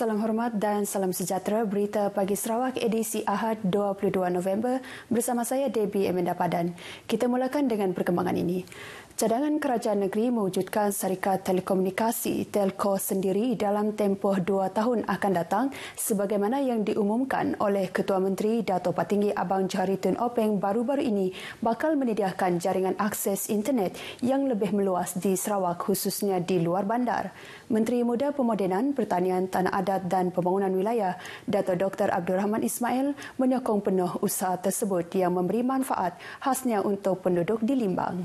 Salam hormat dan salam sejahtera Berita Pagi Sarawak edisi Ahad 22 November bersama saya Debbie Amanda Padan. Kita mulakan dengan perkembangan ini. Cadangan kerajaan negeri mewujudkan syarikat telekomunikasi Telco sendiri dalam tempoh dua tahun akan datang sebagaimana yang diumumkan oleh Ketua Menteri Dato' Patinggi Abang Johari Tun Openg baru-baru ini bakal menyediakan jaringan akses internet yang lebih meluas di Sarawak khususnya di luar bandar. Menteri Muda Pemodenan Pertanian Tanah Adat Adat dan Pembangunan Wilayah, Dato' Dr. Abdul Rahman Ismail menyokong penuh usaha tersebut yang memberi manfaat khasnya untuk penduduk di Limbang.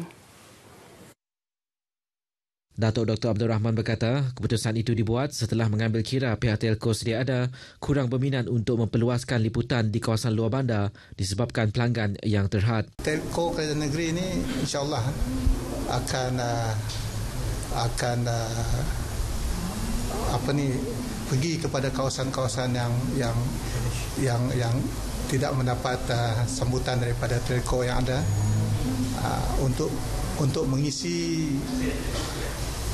Datuk Dr. Abdul Rahman berkata, keputusan itu dibuat setelah mengambil kira pihak telco sedia ada kurang berminat untuk memperluaskan liputan di kawasan luar bandar disebabkan pelanggan yang terhad. Telco kerajaan negeri ini insyaAllah eh, akan eh, akan eh, apa ni pergi kepada kawasan-kawasan yang yang yang yang tidak mendapat uh, sambutan daripada telco yang ada uh, untuk untuk mengisi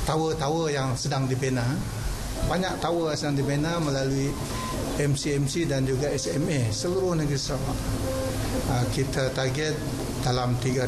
tower-tower yang sedang dibina banyak tower yang sedang dibina melalui MCMC dan juga SMA seluruh negeri Sarawak uh, kita target dalam 3000 uh,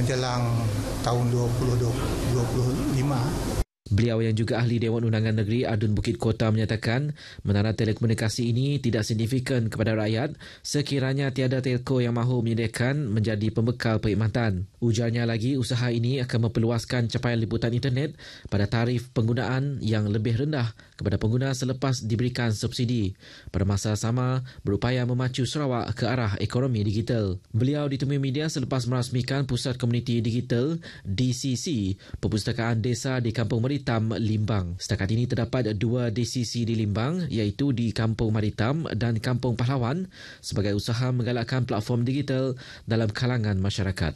menjelang tahun 2025 Beliau yang juga ahli Dewan Undangan Negeri Adun Bukit Kota menyatakan menara telekomunikasi ini tidak signifikan kepada rakyat sekiranya tiada telco yang mahu menyediakan menjadi pembekal perkhidmatan. Ujarnya lagi, usaha ini akan memperluaskan capaian liputan internet pada tarif penggunaan yang lebih rendah kepada pengguna selepas diberikan subsidi. Pada masa sama, berupaya memacu Sarawak ke arah ekonomi digital. Beliau ditemui media selepas merasmikan Pusat Komuniti Digital DCC, Perpustakaan Desa di Kampung Maritam, Limbang. Setakat ini terdapat dua DCC di Limbang iaitu di Kampung Maritam dan Kampung Pahlawan sebagai usaha menggalakkan platform digital dalam kalangan masyarakat.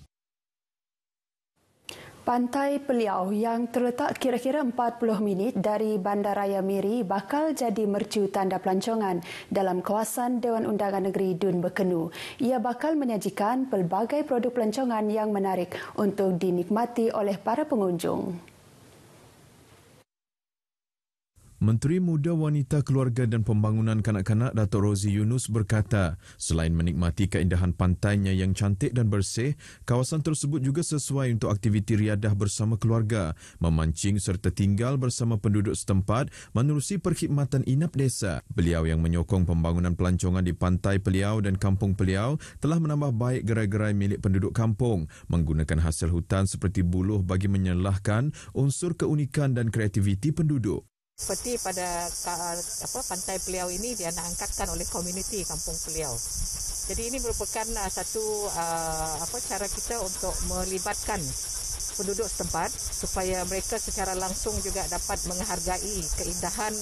Pantai Peliau yang terletak kira-kira 40 minit dari Bandaraya Miri bakal jadi mercu tanda pelancongan dalam kawasan Dewan Undangan Negeri Dun Bekenu. Ia bakal menyajikan pelbagai produk pelancongan yang menarik untuk dinikmati oleh para pengunjung. Menteri Muda Wanita Keluarga dan Pembangunan Kanak-kanak Datuk Rozi Yunus berkata, selain menikmati keindahan pantainya yang cantik dan bersih, kawasan tersebut juga sesuai untuk aktiviti riadah bersama keluarga, memancing serta tinggal bersama penduduk setempat menerusi perkhidmatan inap desa. Beliau yang menyokong pembangunan pelancongan di Pantai Peliau dan Kampung Peliau telah menambah baik gerai-gerai milik penduduk kampung menggunakan hasil hutan seperti buluh bagi menyelahkan unsur keunikan dan kreativiti penduduk peti pada apa pantai Pulau ini dia nak angkatkan oleh komuniti Kampung Pulau. Jadi ini merupakan uh, satu uh, apa cara kita untuk melibatkan penduduk setempat supaya mereka secara langsung juga dapat menghargai keindahan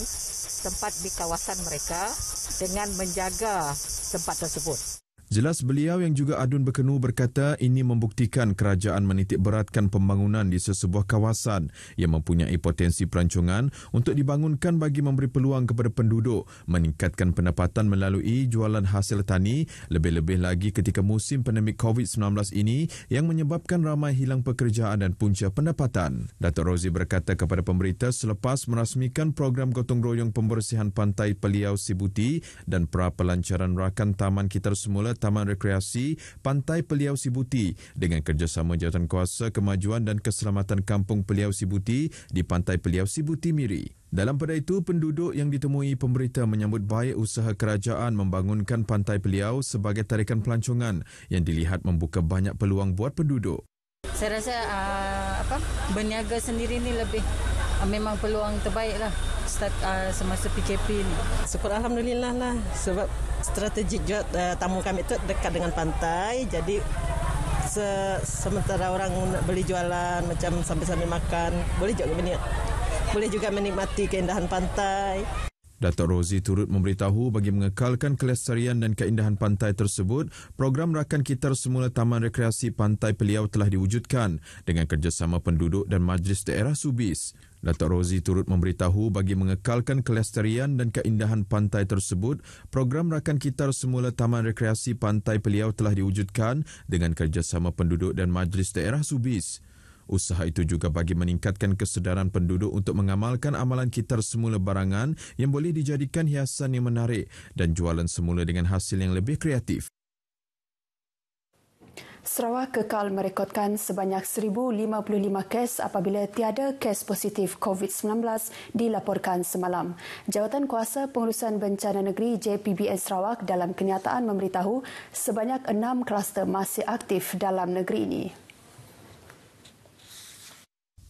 tempat di kawasan mereka dengan menjaga tempat tersebut. Jelas beliau yang juga adun berkenu berkata ini membuktikan kerajaan menitik beratkan pembangunan di sesebuah kawasan yang mempunyai potensi perancungan untuk dibangunkan bagi memberi peluang kepada penduduk meningkatkan pendapatan melalui jualan hasil tani lebih-lebih lagi ketika musim pandemik COVID-19 ini yang menyebabkan ramai hilang pekerjaan dan punca pendapatan. Datuk Rozi berkata kepada pemberita selepas merasmikan program gotong royong pembersihan pantai Peliau Sibuti dan pra pelancaran rakan taman kita semula Taman Rekreasi Pantai Peliau Sibuti dengan kerjasama jawatan kuasa kemajuan dan keselamatan Kampung Peliau Sibuti di Pantai Peliau Sibuti Miri. Dalam pada itu, penduduk yang ditemui pemerintah menyambut baik usaha kerajaan membangunkan Pantai Peliau sebagai tarikan pelancongan yang dilihat membuka banyak peluang buat penduduk. Saya rasa uh, apa, berniaga sendiri ini lebih uh, memang peluang terbaik lah start uh, semasa PKP ni? Syukur Alhamdulillah lah sebab strategi juga uh, tamu kami tu dekat dengan pantai jadi se sementara orang beli jualan macam sambil-sambil makan boleh juga menikmati, boleh juga menikmati keindahan pantai. Datuk Rozi turut memberitahu bagi mengekalkan kelestarian dan keindahan pantai tersebut, program rakan kitar semula Taman Rekreasi Pantai Peliau telah diwujudkan dengan kerjasama penduduk dan majlis daerah Subis. Dato' Rozi turut memberitahu bagi mengekalkan kelestarian dan keindahan pantai tersebut, program rakan kitar semula Taman Rekreasi Pantai Peliau telah diwujudkan dengan kerjasama penduduk dan majlis daerah Subis. Usaha itu juga bagi meningkatkan kesedaran penduduk untuk mengamalkan amalan kitar semula barangan yang boleh dijadikan hiasan yang menarik dan jualan semula dengan hasil yang lebih kreatif. Sarawak kekal merekodkan sebanyak 1,055 kes apabila tiada kes positif COVID-19 dilaporkan semalam. Jawatan Kuasa Pengurusan Bencana Negeri JPBN Sarawak dalam kenyataan memberitahu sebanyak enam kluster masih aktif dalam negeri ini.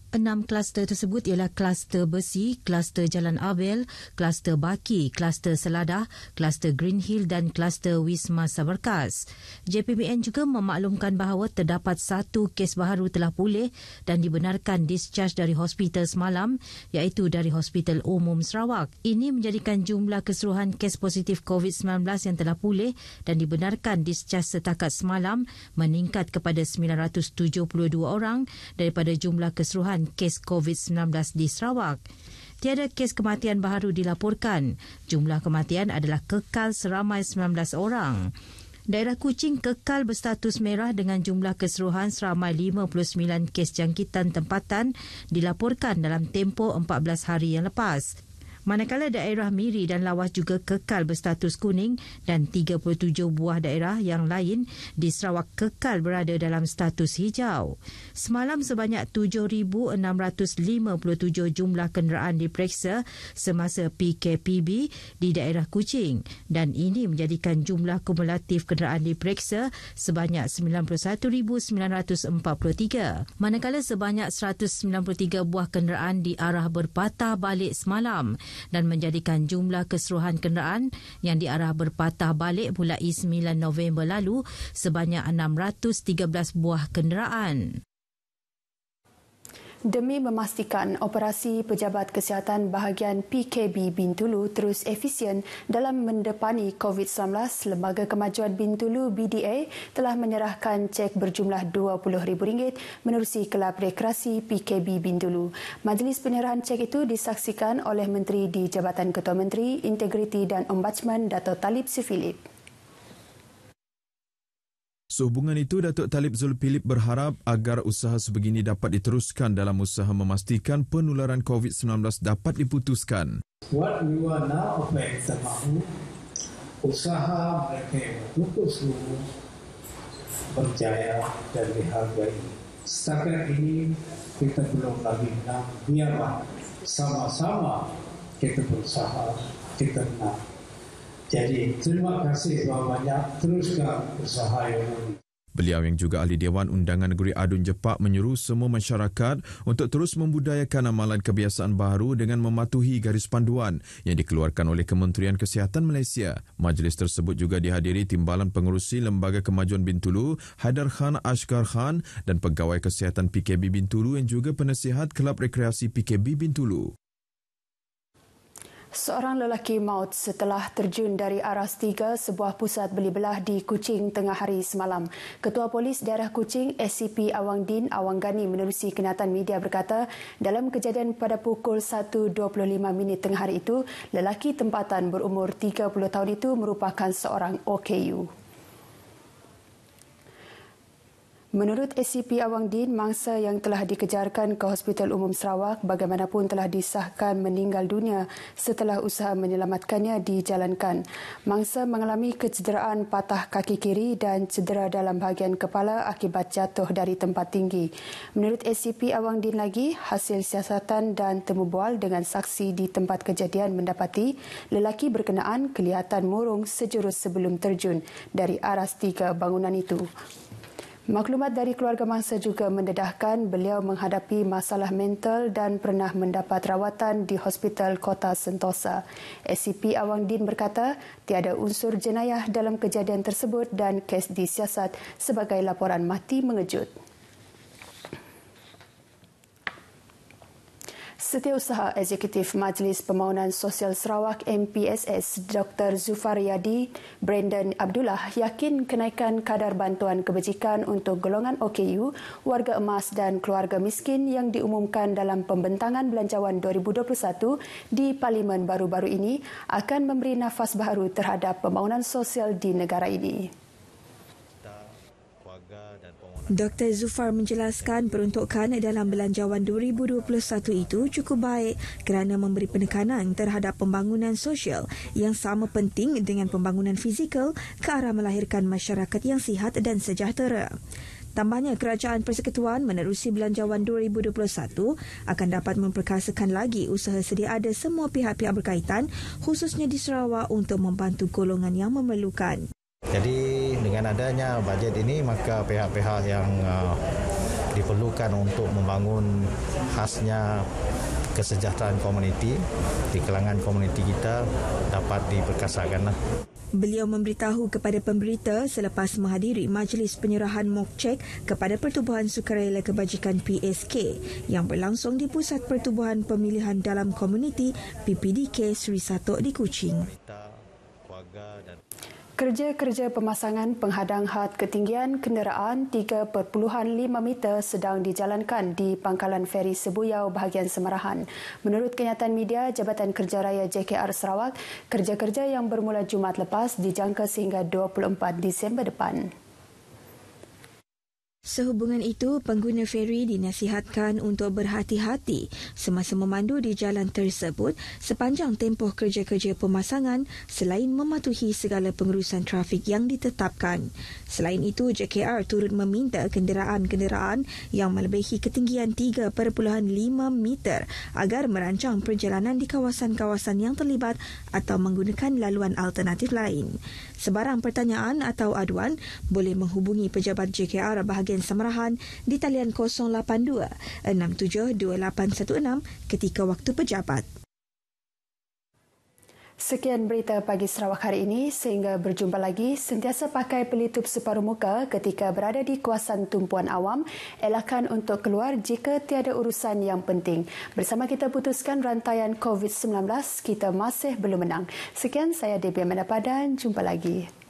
Enam kluster tersebut ialah kluster besi, kluster Jalan Abel, kluster Baki, kluster Seladah, kluster Green Hill dan kluster Wisma Sabarkas. JPBN juga memaklumkan bahawa terdapat satu kes baru telah pulih dan dibenarkan discharge dari hospital semalam iaitu dari Hospital Umum Sarawak. Ini menjadikan jumlah keseluruhan kes positif COVID-19 yang telah pulih dan dibenarkan discharge setakat semalam meningkat kepada 972 orang daripada jumlah keseluruhan penambahan kes COVID-19 di Sarawak. Tiada kes kematian baru dilaporkan. Jumlah kematian adalah kekal seramai 19 orang. Daerah Kuching kekal berstatus merah dengan jumlah keseruhan seramai 59 kes jangkitan tempatan dilaporkan dalam tempoh 14 hari yang lepas manakala daerah Miri dan Lawas juga kekal berstatus kuning dan 37 buah daerah yang lain di Sarawak kekal berada dalam status hijau. Semalam sebanyak 7,657 jumlah kenderaan diperiksa semasa PKPB di daerah Kuching dan ini menjadikan jumlah kumulatif kenderaan diperiksa sebanyak 91,943. Manakala sebanyak 193 buah kenderaan diarah berpatah balik semalam dan menjadikan jumlah keseluruhan kenderaan yang diarah berpatah balik mulai 9 November lalu sebanyak 613 buah kenderaan. Demi memastikan operasi Pejabat Kesihatan Bahagian PKB Bintulu terus efisien dalam mendepani COVID-19, Lembaga Kemajuan Bintulu BDA telah menyerahkan cek berjumlah RM20,000 menerusi Kelab Rekreasi PKB Bintulu. Majlis penyerahan cek itu disaksikan oleh Menteri di Jabatan Ketua Menteri Integriti dan Ombudsman Dato' Talib Sifilip. Sehubungan itu, Datuk Talib Zul Philip berharap agar usaha sebegini dapat diteruskan dalam usaha memastikan penularan COVID-19 dapat diputuskan. What we are now apa yang kita usaha mereka yang berjaya dan dihargai. Setakat ini, kita belum lagi nak biarlah sama-sama kita berusaha, kita nak jadi terima kasih banyak-banyak teruskan usaha ini. Beliau yang juga ahli Dewan Undangan Negeri Adun Jepak menyuruh semua masyarakat untuk terus membudayakan amalan kebiasaan baru dengan mematuhi garis panduan yang dikeluarkan oleh Kementerian Kesihatan Malaysia. Majlis tersebut juga dihadiri Timbalan Pengurusi Lembaga Kemajuan Bintulu, Haidar Khan Ashgar Khan dan Pegawai Kesihatan PKB Bintulu yang juga penasihat Kelab Rekreasi PKB Bintulu. Seorang lelaki maut setelah terjun dari aras tiga sebuah pusat beli belah di Kuching tengah hari semalam. Ketua Polis Daerah Kuching, SCP Awang Din Awang Gani menerusi kenyataan media berkata, dalam kejadian pada pukul 1.25 minit tengah hari itu, lelaki tempatan berumur 30 tahun itu merupakan seorang OKU. Menurut SCP Awang Din, mangsa yang telah dikejarkan ke Hospital Umum Sarawak bagaimanapun telah disahkan meninggal dunia setelah usaha menyelamatkannya dijalankan. Mangsa mengalami kecederaan patah kaki kiri dan cedera dalam bahagian kepala akibat jatuh dari tempat tinggi. Menurut SCP Awang Din lagi, hasil siasatan dan temubual dengan saksi di tempat kejadian mendapati lelaki berkenaan kelihatan murung sejurus sebelum terjun dari aras tiga bangunan itu. Maklumat dari keluarga mangsa juga mendedahkan beliau menghadapi masalah mental dan pernah mendapat rawatan di Hospital Kota Sentosa. SCP Awang Din berkata tiada unsur jenayah dalam kejadian tersebut dan kes disiasat sebagai laporan mati mengejut. Setiausaha Eksekutif Majlis Pembangunan Sosial Sarawak MPSS Dr. Zufar Yadi, Brandon Abdullah yakin kenaikan kadar bantuan kebajikan untuk golongan OKU, warga emas dan keluarga miskin yang diumumkan dalam pembentangan Belanjawan 2021 di Parlimen baru-baru ini akan memberi nafas baru terhadap pembangunan sosial di negara ini. Dr. Zufar menjelaskan peruntukan dalam belanjawan 2021 itu cukup baik kerana memberi penekanan terhadap pembangunan sosial yang sama penting dengan pembangunan fizikal ke arah melahirkan masyarakat yang sihat dan sejahtera. Tambahnya, Kerajaan Persekutuan menerusi belanjawan 2021 akan dapat memperkasakan lagi usaha sedia ada semua pihak-pihak berkaitan khususnya di Sarawak untuk membantu golongan yang memerlukan. Jadi dengan adanya bajet ini maka pihak-pihak yang uh, diperlukan untuk membangun khasnya kesejahteraan komuniti di kalangan komuniti kita dapat diperkasakan. Beliau memberitahu kepada pemberita selepas menghadiri majlis penyerahan mock check kepada Pertubuhan Sukarela Kebajikan PSK yang berlangsung di Pusat Pertubuhan Pemilihan Dalam Komuniti PPDK Sri Satok di Kuching. Kerja-kerja pemasangan penghadang had ketinggian kenderaan 3.5 meter sedang dijalankan di pangkalan feri Sebuyau bahagian Semarahan. Menurut kenyataan media, Jabatan Kerja Raya JKR Sarawak, kerja-kerja yang bermula Jumaat lepas dijangka sehingga 24 Disember depan. Sehubungan itu, pengguna feri dinasihatkan untuk berhati-hati semasa memandu di jalan tersebut sepanjang tempoh kerja-kerja pemasangan selain mematuhi segala pengurusan trafik yang ditetapkan. Selain itu, JKR turut meminta kenderaan-kenderaan yang melebihi ketinggian 3.5 meter agar merancang perjalanan di kawasan-kawasan yang terlibat atau menggunakan laluan alternatif lain. Sebarang pertanyaan atau aduan boleh menghubungi pejabat JKR bahagian Semerahan di talian 082 672816 ketika waktu pejabat. Sekian berita pagi Sarawak hari ini. Sehingga berjumpa lagi, sentiasa pakai pelitup separuh muka ketika berada di kawasan tumpuan awam. Elakkan untuk keluar jika tiada urusan yang penting. Bersama kita putuskan rantaian COVID-19, kita masih belum menang. Sekian, saya Debbie Amanda Padan. Jumpa lagi.